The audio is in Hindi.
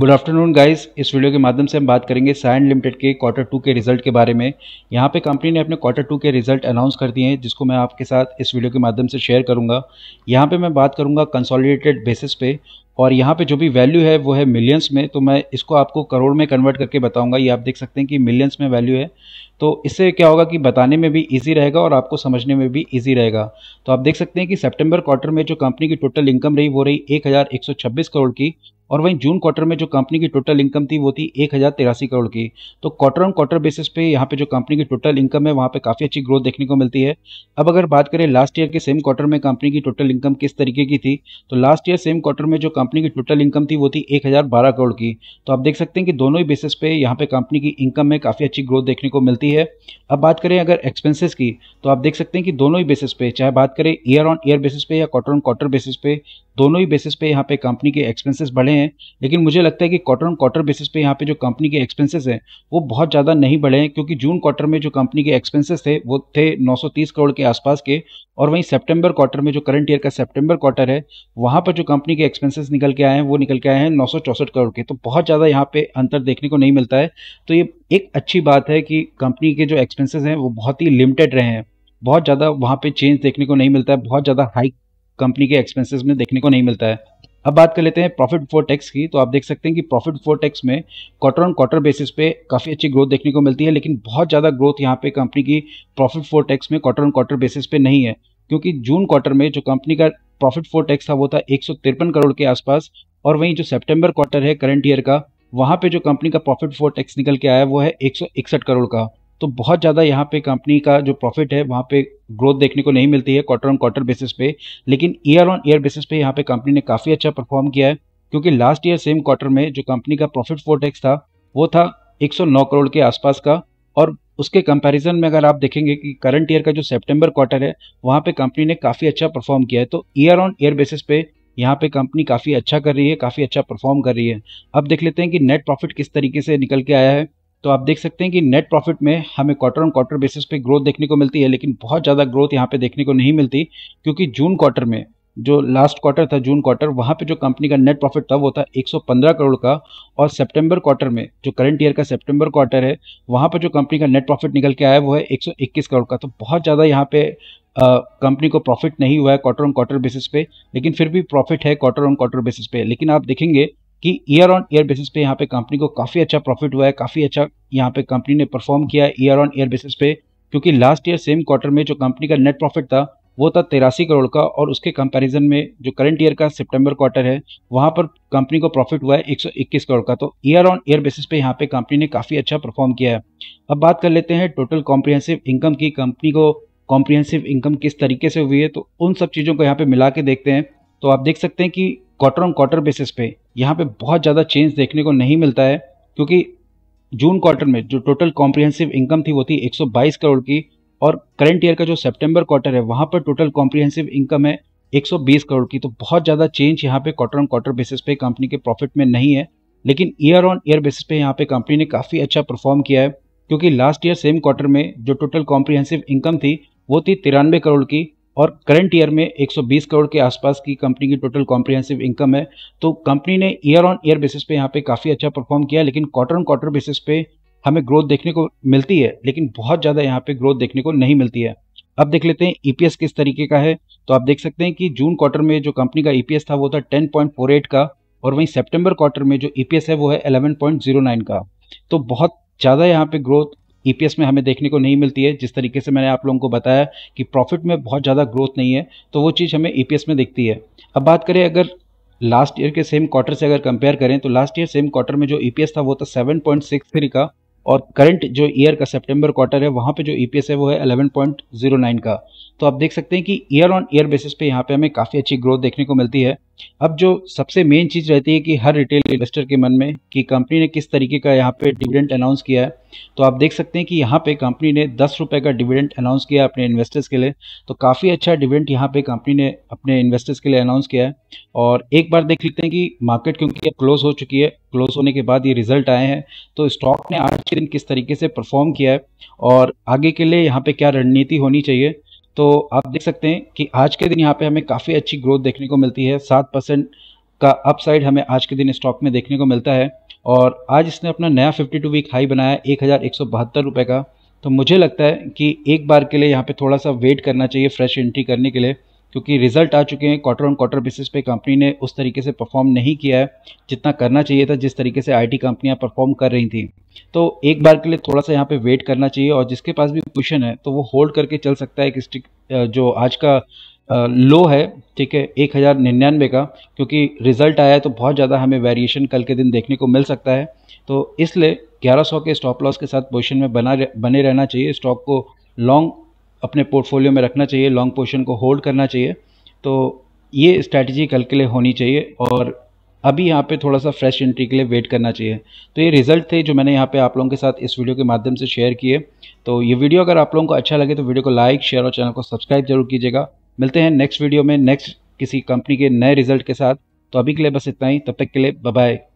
गुड आफ्टरनून गाइस इस वीडियो के माध्यम से हम बात करेंगे साइन लिमिटेड के क्वार्टर टू के रिजल्ट के बारे में यहाँ पे कंपनी ने अपने क्वार्टर टू के रिजल्ट अनाउंस कर दिए हैं जिसको मैं आपके साथ इस वीडियो के माध्यम से शेयर करूँगा यहाँ पे मैं बात करूँगा कंसोलिडेटेड बेसिस पे और यहाँ पे जो भी वैल्यू है वो है मिलियंस में तो मैं इसको आपको करोड़ में कन्वर्ट करके बताऊँगा ये आप देख सकते हैं कि मिलियंस में वैल्यू है तो इससे क्या होगा कि बताने में भी इजी रहेगा और आपको समझने में भी इजी रहेगा तो आप देख सकते हैं कि सितंबर क्वार्टर में जो कंपनी की टोटल इनकम रही वो रही एक करोड़ की और वहीं जून क्वार्टर में जो कंपनी की टोटल इनकम थी वो थी एक हज़ार तिरासी करोड़ की तो क्वार्टर ऑन क्वार्टर बेसिस पे यहाँ पे जो कंपनी की टोटल इनकम है वहाँ पे काफ़ी अच्छी ग्रोथ देखने को मिलती है अब अगर बात करें लास्ट ईयर के सेम क्वार्टर में कंपनी की टोटल इनकम किस तरीके की थी तो लास्ट ईयर सेम क्वार्टर में जो कंपनी की टोटल इनकम थी वो थी एक करोड़ की तो आप देख सकते हैं कि दोनों ही बेसिस पे यहाँ पे कंपनी की इनकम में काफ़ी अच्छी ग्रोथ देखने को मिलती है अब बात करें अगर एक्सपेंसिस की तो आप देख सकते हैं कि दोनों ही बेसिस पे चाहे बात करें ईयर ऑन ईयर बेसिस पे या क्वार्टर ऑन क्वार्टर बेसिस पे दोनों ही बेसिस पे यहाँ पे कंपनी के एक्सपेंसेस बढ़े हैं लेकिन मुझे लगता है कि क्वार्टर ऑन क्वार्टर बेसिस पे यहाँ पे जो कंपनी के एक्सपेंसेस हैं वो बहुत ज़्यादा नहीं बढ़े हैं क्योंकि जून क्वार्टर में जो कंपनी के एक्सपेंसेस थे वो थे 930 करोड़ के आसपास के और वहीं सेप्टेम्बर क्वार्टर में जो करंट ईयर का सेप्टेम्बर क्वार्टर है वहाँ पर जो कंपनी के एक्सपेंसेस निकल के आए हैं वो निकल के आए हैं नौ करोड़ के तो बहुत ज़्यादा यहाँ पे अंतर देखने को नहीं मिलता है तो ये एक अच्छी बात है कि कंपनी के जो एक्सपेंसिस हैं वो बहुत ही लिमिटेड रहे हैं बहुत ज़्यादा वहाँ पे चेंज देखने को नहीं मिलता है बहुत ज़्यादा हाइक कंपनी के एक्सपेंसेस में देखने को नहीं मिलता है अब बात कर लेते हैं प्रॉफिट बिफोर टैक्स की तो आप देख सकते हैं कि प्रॉफिट बिफोर टैक्स में क्वार्टर ऑन क्वार्टर बेसिस पे काफ़ी अच्छी ग्रोथ देखने को मिलती है लेकिन बहुत ज़्यादा ग्रोथ यहाँ पे कंपनी की प्रॉफिट फोर टैक्स में क्वार्टर ऑन क्वार्टर बेसिस पे नहीं है क्योंकि जून क्वार्टर में जो कंपनी का प्रॉफिट फोर टैक्स था वो था एक करोड़ के आसपास और वहीं जो सेप्टेम्बर क्वार्टर है करंट ईयर का वहाँ पे जो कंपनी का प्रॉफिट फोर टैक्स निकल के आया वो है एक करोड़ का तो बहुत ज़्यादा यहाँ पे कंपनी का जो प्रॉफिट है वहाँ पे ग्रोथ देखने को नहीं मिलती है क्वार्टर ऑन क्वार्टर बेसिस पे लेकिन ईयर ऑन ईयर बेसिस पे यहाँ पे कंपनी ने काफ़ी अच्छा परफॉर्म किया है क्योंकि लास्ट ईयर सेम क्वार्टर में जो कंपनी का प्रॉफिट फोर टैक्स था वो था एक करोड़ के आसपास का और उसके कंपेरिजन में अगर आप देखेंगे कि करंट ईयर का जो सेप्टेम्बर क्वार्टर है वहाँ पर कंपनी ने काफ़ी अच्छा परफॉर्म किया है तो ईयर ऑन ईयर बेसिस पे यहाँ पे कंपनी काफ़ी अच्छा कर रही है काफ़ी अच्छा परफॉर्म कर रही है अब देख लेते हैं कि नेट प्रॉफिट किस तरीके से निकल के आया है तो आप देख सकते हैं कि नेट प्रॉफिट में हमें क्वार्टर ऑन क्वार्टर बेसिस पे ग्रोथ देखने को मिलती है लेकिन बहुत ज़्यादा ग्रोथ यहाँ पे देखने को नहीं मिलती क्योंकि जून क्वार्टर में जो लास्ट क्वार्टर था जून क्वार्टर वहाँ पे जो कंपनी का नेट प्रॉफिट था वो था 115 करोड़ का और सितंबर क्वार्टर में जो करंट ईयर का सितंबर क्वार्टर है वहाँ पर जो कंपनी का नेट प्रॉफिट निकल के आया वो है 121 करोड़ का तो बहुत ज़्यादा यहाँ पे कंपनी को प्रॉफिट नहीं हुआ है क्वार्टर ऑन क्वार्टर बेसिस पे लेकिन फिर भी प्रॉफिट है क्वार्टर ऑन क्वार्टर बेसिस पे लेकिन आप देखेंगे कि ईयर ऑन ईयर बेसिस पे यहाँ पे कंपनी को काफ़ी अच्छा प्रॉफिट हुआ है काफ़ी अच्छा यहाँ पे कंपनी ने परफॉर्म किया है ईयर ऑन ईयर बेसिस पे क्योंकि लास्ट ईयर सेम क्वार्टर में जो कंपनी का नेट प्रॉफिट था वो था तिरासी करोड़ का और उसके कंपैरिजन में जो करंट ईयर का सितंबर क्वार्टर है वहाँ पर कंपनी को प्रॉफिट हुआ है 121 करोड़ का तो ईयर ऑन ईयर बेसिस पे यहाँ पे कंपनी ने काफ़ी अच्छा परफॉर्म किया है अब बात कर लेते हैं टोटल कॉम्प्रिहेंसिव इनकम की कंपनी को कॉम्प्रिहेंसिव इनकम किस तरीके से हुई है तो उन सब चीज़ों को यहाँ पर मिला के देखते हैं तो आप देख सकते हैं कि क्वार्टर ऑन क्वार्टर बेसिस पे यहाँ पे बहुत ज़्यादा चेंज देखने को नहीं मिलता है क्योंकि जून क्वार्टर में जो टोटल कॉम्प्रिहेंसिव इनकम थी वो थी 122 करोड़ की और करंट ईयर का जो सितंबर क्वार्टर है वहाँ पर टोटल कॉम्प्रिहेंसिव इनकम है 120 करोड़ की तो बहुत ज़्यादा चेंज यहाँ पे क्वार्टर ऑन क्वार्टर बेसिस पे कंपनी के प्रॉफिट में नहीं है लेकिन ईयर ऑन ईयर बेसिस पे यहाँ पे कंपनी ने काफ़ी अच्छा परफॉर्म किया है क्योंकि लास्ट ईयर सेम क्वार्टर में जो टोटल कॉम्प्रिहेंसिव इनकम थी वो थी तिरानवे करोड़ की और करंट ईयर में 120 करोड़ के आसपास की कंपनी की टोटल कॉम्प्रिहेंसिव इनकम है तो कंपनी ने ईयर ऑन ईयर बेसिस पे यहाँ पे काफ़ी अच्छा परफॉर्म किया लेकिन क्वार्टर ऑन क्वार्टर बेसिस पे हमें ग्रोथ देखने को मिलती है लेकिन बहुत ज़्यादा यहाँ पे ग्रोथ देखने को नहीं मिलती है अब देख लेते हैं ईपीएस e किस तरीके का है तो आप देख सकते हैं कि जून क्वार्टर में जो कंपनी का ईपीएस e था वो था टेन का और वहीं सेप्टेम्बर क्वार्टर में जो ई e है वो है एलेवन का तो बहुत ज़्यादा यहाँ पे ग्रोथ ईपीएस e में हमें देखने को नहीं मिलती है जिस तरीके से मैंने आप लोगों को बताया कि प्रॉफिट में बहुत ज़्यादा ग्रोथ नहीं है तो वो चीज़ हमें ईपीएस e में दिखती है अब बात करें अगर लास्ट ईयर के सेम क्वार्टर से अगर कंपेयर करें तो लास्ट ईयर सेम क्वार्टर में जो ई e था वो था सेवन पॉइंट सिक्स थ्री का और करंट जो ईयर का सेप्टेम्बर क्वार्टर है वहाँ पर जो ई है वो है नाइन का तो आप देख सकते हैं कि ईयर ऑन ईयर बेसिस पे यहाँ पे हमें काफ़ी अच्छी ग्रोथ देखने को मिलती है अब जो सबसे मेन चीज़ रहती है कि हर रिटेल इन्वेस्टर के मन में कि कंपनी ने किस तरीके का यहाँ पे डिविडेंड अनाउंस किया है तो आप देख सकते हैं कि यहाँ पे कंपनी ने दस रुपए का डिविडेंड अनाउंस किया अपने इन्वेस्टर्स के लिए तो काफ़ी अच्छा डिविडेंड यहाँ पे कंपनी ने अपने इन्वेस्टर्स के लिए अनाउंस किया है और एक बार देख लेते हैं कि मार्केट क्योंकि क्लोज हो चुकी है क्लोज होने के बाद ये रिजल्ट आए हैं तो स्टॉक ने आज के दिन किस तरीके से परफॉर्म किया है और आगे के लिए यहाँ पे क्या रणनीति होनी चाहिए तो आप देख सकते हैं कि आज के दिन यहाँ पे हमें काफ़ी अच्छी ग्रोथ देखने को मिलती है सात परसेंट का अपसाइड हमें आज के दिन स्टॉक में देखने को मिलता है और आज इसने अपना नया 52 वीक हाई बनाया एक हज़ार रुपये का तो मुझे लगता है कि एक बार के लिए यहाँ पे थोड़ा सा वेट करना चाहिए फ्रेश एंट्री करने के लिए क्योंकि रिजल्ट आ चुके हैं क्वार्टर ऑन क्वार्टर बेसिस पे कंपनी ने उस तरीके से परफॉर्म नहीं किया है जितना करना चाहिए था जिस तरीके से आईटी कंपनियां परफॉर्म कर रही थी तो एक बार के लिए थोड़ा सा यहाँ पे वेट करना चाहिए और जिसके पास भी क्वेश्चन है तो वो होल्ड करके चल सकता है कि जो आज का लो है ठीक है एक हज़ार निन्यानवे का क्योंकि रिजल्ट आया है तो बहुत ज़्यादा हमें वेरिएशन कल के दिन देखने को मिल सकता है तो इसलिए 1100 के स्टॉप लॉस के साथ पोजिशन में बना बने रहना चाहिए स्टॉक को लॉन्ग अपने पोर्टफोलियो में रखना चाहिए लॉन्ग पोजिशन को होल्ड करना चाहिए तो ये स्ट्रैटेजी कल के लिए होनी चाहिए और अभी यहाँ पे थोड़ा सा फ्रेश एंट्री के लिए वेट करना चाहिए तो ये रिजल्ट थे जो मैंने यहाँ पे आप लोगों के साथ इस वीडियो के माध्यम से शेयर किए तो ये वीडियो अगर आप लोगों को अच्छा लगे तो वीडियो को लाइक शेयर और चैनल को सब्सक्राइब जरूर कीजिएगा मिलते हैं नेक्स्ट वीडियो में नेक्स्ट किसी कंपनी के नए रिजल्ट के साथ तो अभी के लिए बस इतना ही तब तक के लिए बाय